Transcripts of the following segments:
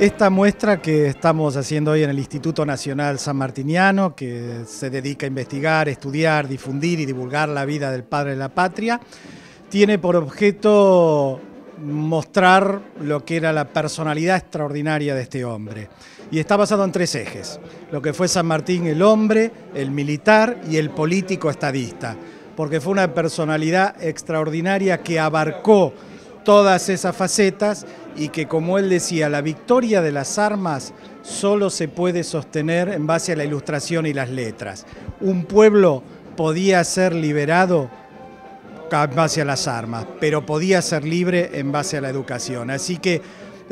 Esta muestra que estamos haciendo hoy en el Instituto Nacional San Martiniano, que se dedica a investigar, estudiar, difundir y divulgar la vida del padre de la patria, tiene por objeto mostrar lo que era la personalidad extraordinaria de este hombre. Y está basado en tres ejes, lo que fue San Martín el hombre, el militar y el político estadista, porque fue una personalidad extraordinaria que abarcó todas esas facetas y que, como él decía, la victoria de las armas solo se puede sostener en base a la ilustración y las letras. Un pueblo podía ser liberado en base a las armas, pero podía ser libre en base a la educación. Así que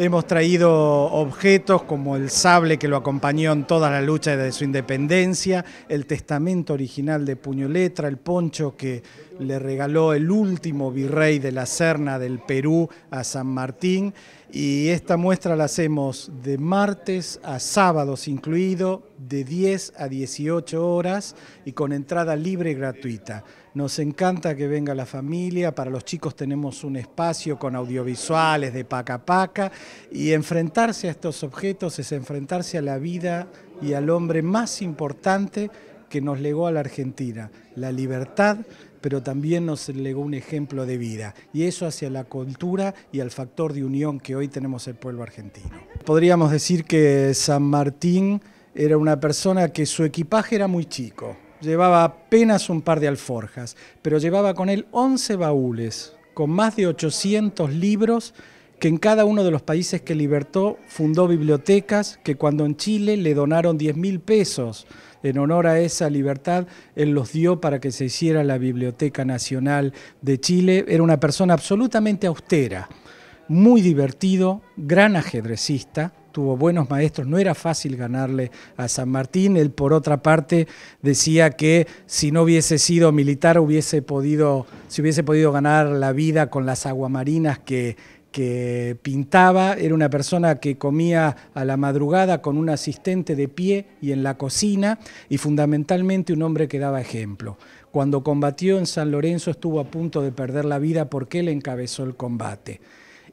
Hemos traído objetos como el sable que lo acompañó en toda la lucha de su independencia, el testamento original de Puñoletra, el poncho que le regaló el último virrey de la Serna del Perú a San Martín. Y esta muestra la hacemos de martes a sábados incluido, de 10 a 18 horas y con entrada libre y gratuita. Nos encanta que venga la familia, para los chicos tenemos un espacio con audiovisuales de paca paca y enfrentarse a estos objetos es enfrentarse a la vida y al hombre más importante que nos legó a la Argentina, la libertad, pero también nos legó un ejemplo de vida. Y eso hacia la cultura y al factor de unión que hoy tenemos el pueblo argentino. Podríamos decir que San Martín era una persona que su equipaje era muy chico, llevaba apenas un par de alforjas, pero llevaba con él 11 baúles con más de 800 libros que en cada uno de los países que libertó fundó bibliotecas que cuando en Chile le donaron 10 mil pesos en honor a esa libertad, él los dio para que se hiciera la Biblioteca Nacional de Chile. Era una persona absolutamente austera, muy divertido, gran ajedrecista, tuvo buenos maestros, no era fácil ganarle a San Martín. Él, por otra parte, decía que si no hubiese sido militar, hubiese podido, si hubiese podido ganar la vida con las aguamarinas que, pintaba, era una persona que comía a la madrugada con un asistente de pie y en la cocina, y fundamentalmente un hombre que daba ejemplo. Cuando combatió en San Lorenzo estuvo a punto de perder la vida porque él encabezó el combate.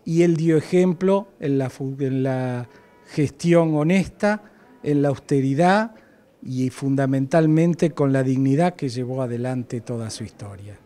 Y él dio ejemplo en la, en la gestión honesta, en la austeridad y fundamentalmente con la dignidad que llevó adelante toda su historia.